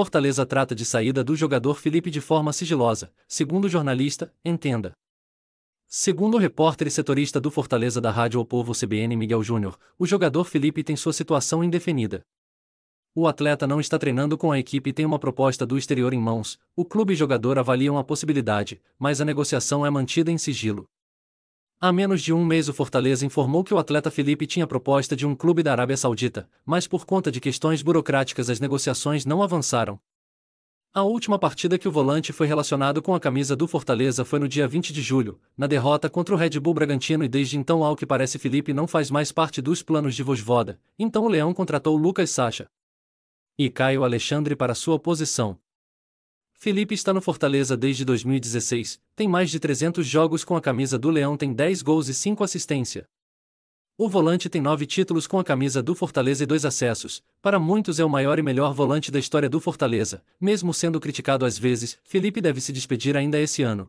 Fortaleza trata de saída do jogador Felipe de forma sigilosa, segundo o jornalista, entenda. Segundo o repórter e setorista do Fortaleza da Rádio O Povo CBN Miguel Júnior, o jogador Felipe tem sua situação indefinida. O atleta não está treinando com a equipe e tem uma proposta do exterior em mãos, o clube e jogador avaliam a possibilidade, mas a negociação é mantida em sigilo. Há menos de um mês, o Fortaleza informou que o atleta Felipe tinha proposta de um clube da Arábia Saudita, mas por conta de questões burocráticas as negociações não avançaram. A última partida que o volante foi relacionado com a camisa do Fortaleza foi no dia 20 de julho, na derrota contra o Red Bull Bragantino e desde então ao que parece Felipe não faz mais parte dos planos de Vosvoda, então o Leão contratou Lucas Sacha e Caio Alexandre para sua posição. Felipe está no Fortaleza desde 2016, tem mais de 300 jogos com a camisa do Leão, tem 10 gols e 5 assistência. O volante tem 9 títulos com a camisa do Fortaleza e 2 acessos. Para muitos é o maior e melhor volante da história do Fortaleza. Mesmo sendo criticado às vezes, Felipe deve se despedir ainda esse ano.